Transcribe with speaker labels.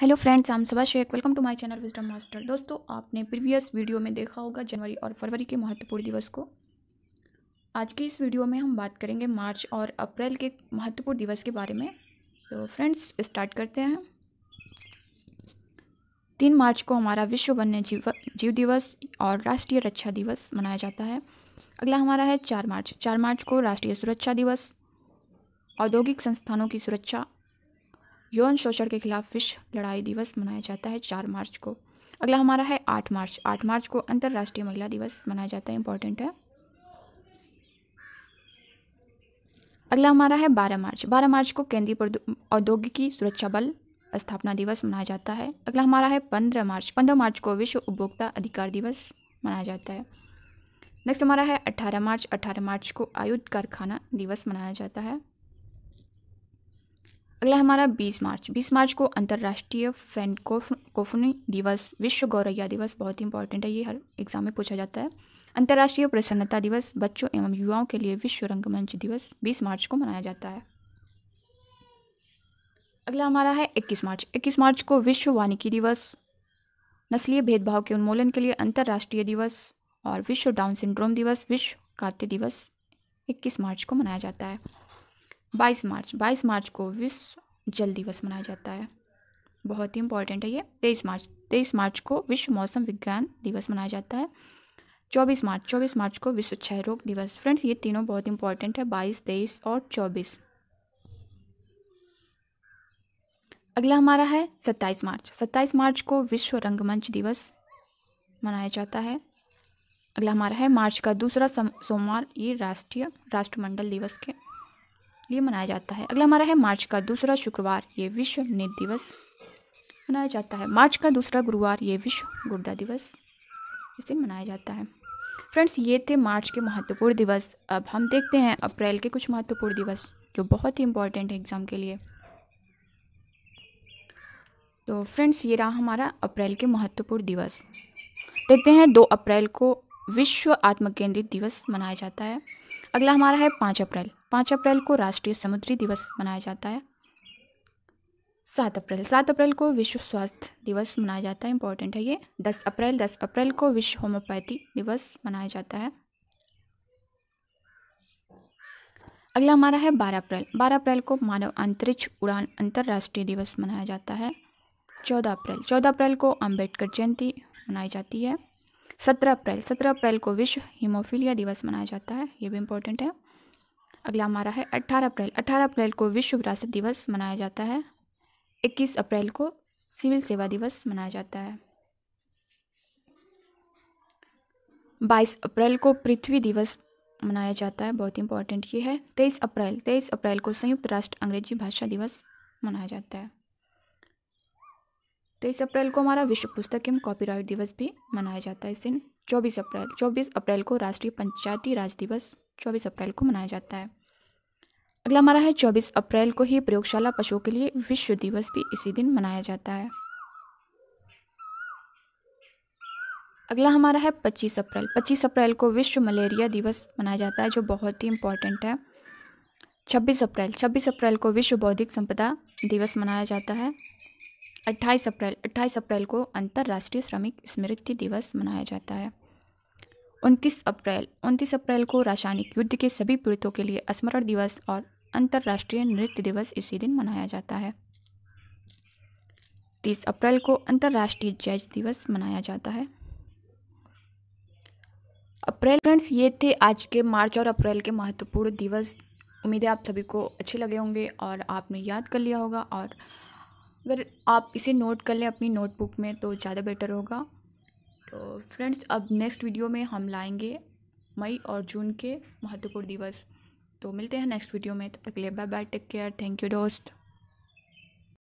Speaker 1: hello friends I'm Subhash Shaikh welcome to my channel wisdom master दोस्तों आपने previous video में देखा होगा जनवरी और फरवरी के महत्वपूर्ण दिवस को आज की इस वीडियो में हम बात करेंगे मार्च और अप्रैल के महत्वपूर्ण दिवस के बारे में तो फ्रेंड्स स्टार्ट करते हैं तीन मार्च को हमारा विश्व वन्य जीव जीव दिवस और राष्ट्रीय रक्षा दिवस मनाया जाता है अगला हमारा है चार मार्च चार मार्च को राष्ट्रीय सुरक्षा दिवस औद्योगिक संस्थानों की सुरक्षा यौन शोषण के खिलाफ विश्व लड़ाई दिवस मनाया जाता है चार मार्च को अगला हमारा है आठ मार्च आठ मार्च को अंतर्राष्ट्रीय महिला दिवस मनाया जाता है इंपॉर्टेंट है अगला हमारा है बारह मार्च बारह मार्च को केंद्रीय औद्योगिकी सुरक्षा बल स्थापना दिवस मनाया जाता है अगला हमारा है पंद्रह मार्च पंद्रह मार्च को विश्व उपभोक्ता अधिकार दिवस मनाया जाता है नेक्स्ट हमारा है अट्ठारह मार्च अट्ठारह मार्च को आयुध कारखाना दिवस मनाया जाता है अगला हमारा 20 मार्च 20 मार्च को अंतर्राष्ट्रीय फ्रेंड कोफनी दिवस विश्व गौरैया दिवस बहुत ही इंपॉर्टेंट है ये हर एग्जाम में पूछा जाता है अंतर्राष्ट्रीय प्रसन्नता दिवस बच्चों एवं युवाओं के लिए विश्व रंगमंच दिवस 20 मार्च को मनाया जाता है अगला हमारा है 21 मार्च 21 मार्च को विश्व वानिकी दिवस नस्लीय भेदभाव के उन्मूलन के लिए अंतर्राष्ट्रीय दिवस और विश्व डाउन सिंड्रोम दिवस विश्व खाद्य दिवस 21 मार्च को मनाया जाता है बाईस मार्च बाईस मार्च को विश्व जल दिवस मनाया जाता है बहुत ही इंपॉर्टेंट है ये तेईस मार्च तेईस मार्च को विश्व मौसम विज्ञान दिवस मनाया जाता है चौबीस मार्च चौबीस मार्च को विश्व क्षय रोग दिवस फ्रेंड्स ये तीनों बहुत इंपॉर्टेंट है बाईस तेईस और चौबीस अगला हमारा है सत्ताईस मार्च सत्ताईस मार्च को विश्व रंगमंच दिवस मनाया जाता है अगला हमारा है मार्च का दूसरा सोमवार ये राष्ट्रीय राष्ट्रमंडल दिवस के लिए मनाया जाता है अगला हमारा है मार्च का दूसरा शुक्रवार ये विश्व नेत दिवस मनाया जाता है मार्च का दूसरा गुरुवार ये विश्व गुर्दा दिवस इस दिन मनाया जाता है फ्रेंड्स ये थे मार्च के महत्वपूर्ण दिवस अब हम देखते हैं अप्रैल के कुछ महत्वपूर्ण दिवस जो बहुत ही इंपॉर्टेंट है एग्ज़ाम के लिए तो फ्रेंड्स ये रहा हमारा अप्रैल के महत्वपूर्ण दिवस देखते हैं दो अप्रैल को विश्व आत्मकेंद्रित दिवस मनाया जाता है अगला हमारा है पाँच अप्रैल पाँच अप्रैल को राष्ट्रीय समुद्री दिवस मनाया जाता है सात अप्रैल सात अप्रैल को विश्व स्वास्थ्य दिवस मनाया जाता है इंपॉर्टेंट है ये दस अप्रैल दस अप्रैल को विश्व होम्योपैथी दिवस मनाया जाता है अगला हमारा है बारह अप्रैल बारह अप्रैल को मानव अंतरिक्ष उड़ान अंतर्राष्ट्रीय दिवस मनाया जाता है चौदह अप्रैल चौदह अप्रैल को अम्बेडकर जयंती मनाई जाती है सत्रह अप्रैल सत्रह अप्रैल को विश्व हिमोफीलिया दिवस मनाया जाता है ये भी इम्पोर्टेंट है अगला हमारा है अट्ठारह अप्रैल अट्ठारह अप्रैल को विश्व विरासत दिवस मनाया जाता है इक्कीस अप्रैल को सिविल सेवा दिवस मनाया जाता है बाईस अप्रैल को पृथ्वी दिवस मनाया जाता है बहुत इंपॉर्टेंट ये है तेईस अप्रैल तेईस अप्रैल को संयुक्त राष्ट्र अंग्रेजी भाषा दिवस मनाया जाता है तेईस अप्रैल को हमारा विश्व पुस्तक एवं कॉपीराइट दिवस भी मनाया जाता है इस दिन चौबीस अप्रैल चौबीस अप्रैल को राष्ट्रीय पंचायती राज दिवस चौबीस अप्रैल को मनाया जाता है अगला हमारा है चौबीस अप्रैल को ही प्रयोगशाला पशुओं के लिए विश्व दिवस भी इसी दिन मनाया जाता है अगला हमारा है 25 अप्रैल 25 अप्रैल को विश्व मलेरिया दिवस मनाया जाता है जो बहुत ही इंपॉर्टेंट है 26 अप्रैल 26 अप्रैल को विश्व बौद्धिक संपदा दिवस मनाया जाता है 28 अप्रैल 28 अप्रैल को अंतर्राष्ट्रीय श्रमिक स्मृति दिवस मनाया जाता है उनतीस अप्रैल उनतीस अप्रैल को रासायनिक युद्ध के सभी पीड़ितों के लिए स्मरण दिवस और अंतर्राष्ट्रीय नृत्य दिवस इसी दिन मनाया जाता है तीस अप्रैल को अंतर्राष्ट्रीय जैज दिवस मनाया जाता है अप्रैल फ्रेंड्स ये थे आज के मार्च और अप्रैल के महत्वपूर्ण दिवस उम्मीद है आप सभी को अच्छे लगे होंगे और आपने याद कर लिया होगा और अगर आप इसे नोट कर लें अपनी नोटबुक में तो ज़्यादा बेटर होगा तो फ्रेंड्स अब नेक्स्ट वीडियो में हम लाएंगे मई और जून के महत्वपूर्ण दिवस तो मिलते हैं नेक्स्ट वीडियो में तब तक लिए bye bye take care thank you दोस्त